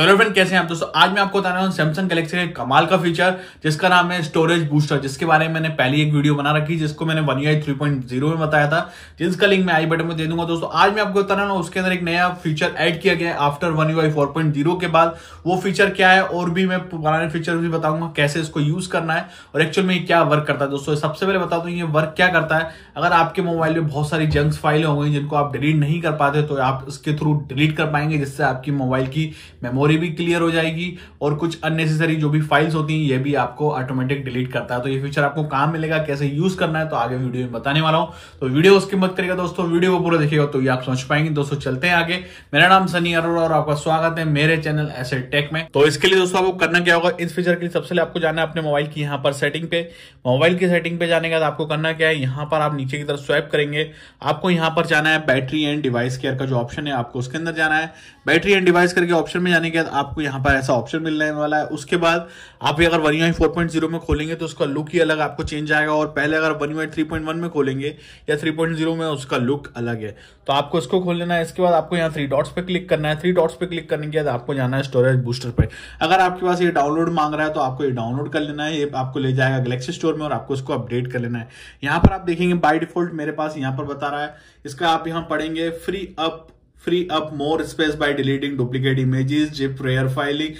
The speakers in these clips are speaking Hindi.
तो हेलो फ्रेंड कैसे हैं आप दोस्तों आज मैं आपको बता रहा हूँ सैमसंग गलेक्सी का कमाल का फीचर जिसका नाम है स्टोरेज बूस्टर जिसके बारे में मैंने पहली एक वीडियो बना रखी जिसको मैंने one I three point zero में बताया था जिसका लिंक मैं आई बटन में दे दूंगा दोस्तों आज मैं आपको बता रहा हूँ उसके अंदर एक नया फीचर एड किया गया है after one UI four point zero के बाद वो फीचर क्या है और भी मैं पुराने फीचर भी बताऊंगा कैसे इसको यूज करना है और एक्चुअल में क्या वर्क करता है दोस्तों सबसे पहले बता दूँ ये वर्क क्या करता है अगर आपके मोबाइल में बहुत सारी जंक्स फाइलें हो गई जिनको आप डिलीट नहीं कर पाते तो आप इसके थ्रू डिलीट कर पाएंगे जिससे आपकी मोबाइल की मेमोरी मेमोरी भी क्लियर हो जाएगी और कुछ अननेसेसरी जो भी फाइल्स होती हैं ये भी आपको ऑटोमेटिक डिलीट करता है तो ये फीचर आपको काम मिलेगा कैसे यूज करना है तो आगे वीडियो में बताने वाला हूँ तो वीडियो उसके मत करेगा दोस्तों वीडियो को पूरा देखिएगा तो ये आप समझ पाएंगे दोस्तों चलते हैं आगे मेरा नाम सनी अरोड़ा और आपका स्वागत है मेरे चैनल एस टेक में तो इसके लिए दोस्तों आपको करना क्या होगा इस फीचर के लिए सबसे आपको जाना है अपने मोबाइल की यहाँ पर सेटिंग पे मोबाइल की सेटिंग पे जाने के बाद आपको करना क्या है यहाँ पर आप नीचे की तरफ स्वाइप करेंगे आपको यहाँ पर जाना है बैटरी एंड डिवाइस केयर का जो ऑप्शन है आपको उसके अंदर जाना है बैटरी एंड डिवाइस करके ऑप्शन में जाने करने के बाद आपको यहाँ पर ऐसा ऑप्शन मिलने वाला है उसके बाद आप ये अगर one UI four point zero में खोलेंगे तो उसका लुक ही अलग आपको चेंज आएगा और पहले अगर one UI three point one में खोलेंगे या थ्री पॉइंट जीरो में उसका लुक अलग है तो आपको इसको खोल लेना है इसके बाद आपको यहाँ थ्री डॉट्स पर क्लिक करना है थ्री डॉट्स पर क्लिक करने के बाद आपको जाना है स्टोरेज बूस्टर पर अगर आपके पास ये डाउनलोड मांग रहा है तो आपको ये डाउनलोड कर लेना है ये आपको ले जाएगा गलेक्सी स्टोर में और आपको इसको अपडेट कर लेना है यहाँ पर आप देखेंगे बाई डिफॉल्ट मेरे पास यहाँ पर बता रहा है इसका आप यहाँ पढ़ेंगे free up free up more space by deleting duplicate images, zip rare filing,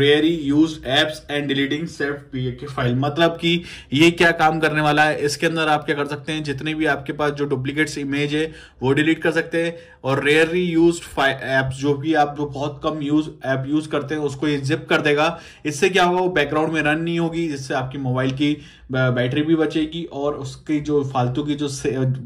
rarely used apps and deleting saved pk file. मतलब कि ये क्या काम करने वाला है इसके अंदर आप क्या कर सकते हैं जितने भी आपके पास जो डुप्लीकेट्स इमेज है वो डिलीट कर सकते हैं और रेयरली यूज ऐप्स जो भी आप जो बहुत कम यूज ऐप यूज करते हैं उसको ये जिप कर देगा इससे क्या होगा वो बैकग्राउंड में रन नहीं होगी जिससे आपकी मोबाइल की बैटरी भी बचेगी और उसकी जो फालतू की जो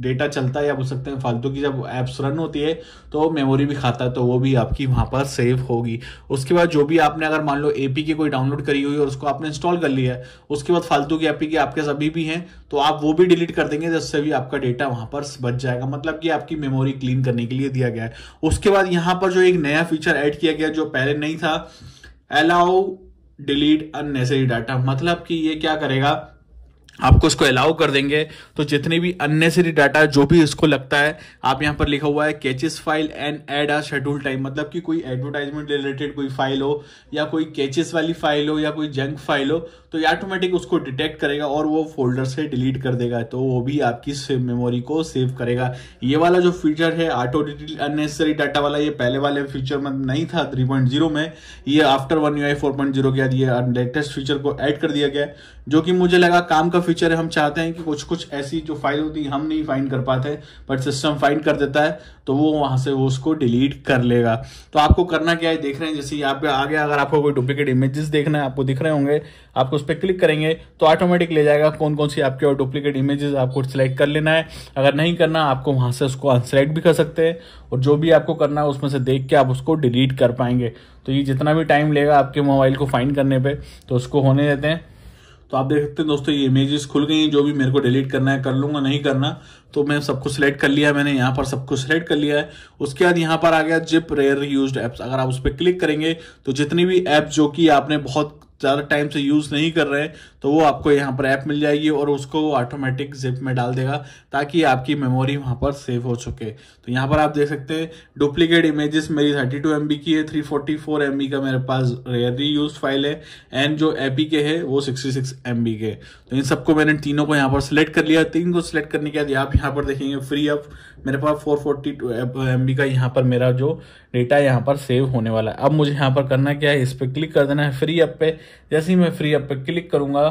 डेटा चलता है या बोल सकते हैं फालतू की जब ऐप्स रन होती है तो मेमोरी भी खाता है तो वो भी आपकी वहाँ पर सेव होगी उसके बाद जो भी आपने अगर मान लो ए की कोई डाउनलोड करी हुई और उसको आपने इंस्टॉल कर लिया है उसके बाद फालतू की ए पी आपके सभी भी हैं तो आप वो भी डिलीट कर देंगे जिससे भी आपका डेटा वहाँ पर बच जाएगा मतलब कि आपकी मेमोरी क्लीन करने के लिए दिया गया है उसके बाद यहाँ पर जो एक नया फीचर ऐड किया गया जो पहले नहीं था अलाउ डिलीट अननेसेसरी डाटा मतलब कि ये क्या करेगा आपको इसको अलाउ कर देंगे तो जितने भी अननेसरी डाटा जो भी इसको लगता है आप यहाँ पर लिखा हुआ है caches file and add a schedule time मतलब कि कोई एडवर्टाइजमेंट रिलेटेड कोई फाइल हो या कोई कैचेस वाली फाइल हो या कोई जंक फाइल हो तो ये ऑटोमेटिक उसको डिटेक्ट करेगा और वो फोल्डर से डिलीट कर देगा तो वो भी आपकी मेमोरी को सेव करेगा ये वाला जो फीचर है ऑटो डिटेल अननेसरी डाटा वाला ये पहले वाले फीचर में नहीं था जीरो में ये आफ्टर वन यू आई के बाद ये लेटेस्ट फीचर को एड कर दिया गया जो कि मुझे लगा काम का फीचर है हम चाहते हैं कि कुछ कुछ ऐसी जो फाइल होती है हम नहीं फाइंड कर पाते बट सिस्टम फाइंड कर देता है तो वो वहां से वो उसको डिलीट कर लेगा तो आपको करना क्या है देख रहे हैं जैसे यहाँ पे आगे अगर आपको कोई डुप्लीकेट इमेजेस देखना है आपको दिख रहे होंगे आपको उस पर क्लिक करेंगे तो ऑटोमेटिक ले जाएगा कौन कौन सी आपके और डुप्लीकेट इमेजेस आपको सिलेक्ट कर लेना है अगर नहीं करना आपको वहां से उसको अनसेलेक्ट भी कर सकते हैं और जो भी आपको करना है उसमें से देख के आप उसको डिलीट कर पाएंगे तो ये जितना भी टाइम लेगा आपके मोबाइल को फाइंड करने पर तो उसको होने देते हैं तो आप देख सकते हैं दोस्तों ये इमेजेस खुल गई हैं जो भी मेरे को डिलीट करना है कर लूंगा नहीं करना तो मैं सबको सिलेक्ट कर लिया मैंने यहाँ पर सबको सिलेक्ट कर लिया है उसके बाद यहाँ पर आ गया जिप रेयर यूज एप्स अगर आप उस पर क्लिक करेंगे तो जितनी भी ऐप जो कि आपने बहुत ज़्यादा टाइम से यूज़ नहीं कर रहे हैं तो वो आपको यहाँ पर ऐप मिल जाएगी और उसको ऑटोमेटिक जिप में डाल देगा ताकि आपकी मेमोरी वहाँ पर सेव हो चुके तो यहाँ पर आप देख सकते हैं डुप्लीकेट इमेजेस मेरी थर्टी टू एम बी की है थ्री फोर्टी फोर एम बी का मेरे पास रेयरली यूज फाइल है एंड जो एपी के है वो सिक्सटी सिक्स एम बी के तो इन सबको मैंने तीनों को यहाँ पर सिलेक्ट कर लिया तीन को सिलेक्ट करने के बाद आप यहाँ पर देखेंगे फ्री ऑफ मेरे पास फोर फोर्टी टू एम बी का यहाँ पर मेरा जो डेटा यहाँ पर सेव होने वाला है अब मुझे यहाँ पर करना क्या है इस पर क्लिक कर देना है फ्री अप पे जैसे ही मैं फ्री अप पे क्लिक करूंगा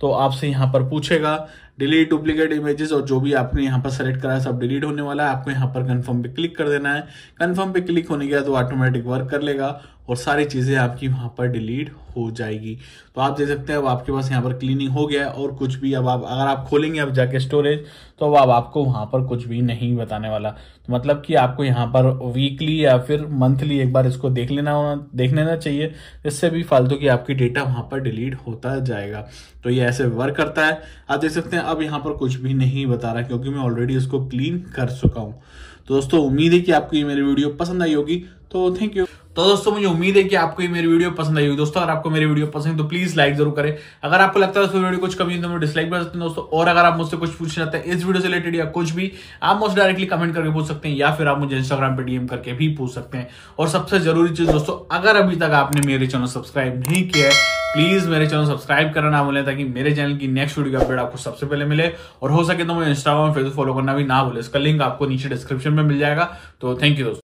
तो आपसे यहाँ पर पूछेगा डिलीट डुप्लीकेट इमेजेस और जो भी आपने यहाँ पर सेलेक्ट करा है सब डिलीट होने वाला है आपको यहाँ पर कंफर्म पे क्लिक कर देना है कंफर्म पे क्लिक होने के बाद वो ऑटोमेटिक वर्क कर लेगा और सारी चीज़ें आपकी वहां पर डिलीट हो जाएगी तो आप देख सकते हैं अब आपके पास यहाँ पर क्लीनिंग हो गया है और कुछ भी अब आप अगर आप खोलेंगे अब जाके स्टोरेज तो अब आप आपको वहां पर कुछ भी नहीं बताने वाला तो मतलब कि आपको यहाँ पर वीकली या फिर मंथली एक बार इसको देख लेना देख लेना चाहिए इससे भी फालतू की आपकी डेटा वहां पर डिलीट होता जाएगा तो ये कैसे वर्क करता है आप देख सकते हैं अब यहाँ पर कुछ भी नहीं बता रहा क्योंकि मैं ऑलरेडी उसको क्लीन कर चुका हूँ तो दोस्तों उम्मीद है कि आपको ये मेरी वीडियो पसंद आई होगी तो थैंक यू तो दोस्तों मुझे उम्मीद है कि आपको ये मेरी वीडियो पसंद आई होगी दोस्तों अगर आपको मेरी वीडियो पसंद है तो प्लीज लाइक जरूर करें अगर आपको लगता है वीडियो कुछ कमी है तो डिसलाइक कर सकते हैं दोस्तों और अगर आप मुझसे कुछ पूछना चाहते हैं इस वीडियो से रिलेटेड या कुछ भी आप मुझे डायरेक्टली कमेंट करके पूछ सकते हैं या फिर आप मुझे इंस्टाग्राम पर डीएम करके भी पूछ सकते हैं और सबसे जरूरी चीज दोस्तों अगर अभी तक आपने मेरे चैनल सब्सक्राइब नहीं किया है प्लीज मेरे चैनल सब्सक्राइब करना ना भूलें ताकि मेरे चैनल की नेक्स्ट वीडियो की अपडेट आपको सबसे पहले मिले और हो सके तो मुझे इंस्टाग्राम फेसबुक फॉलो करना भी ना भूले इसका लिंक आपको नीचे डिस्क्रिप्शन में मिल जाएगा तो थैंक यू दोस्तों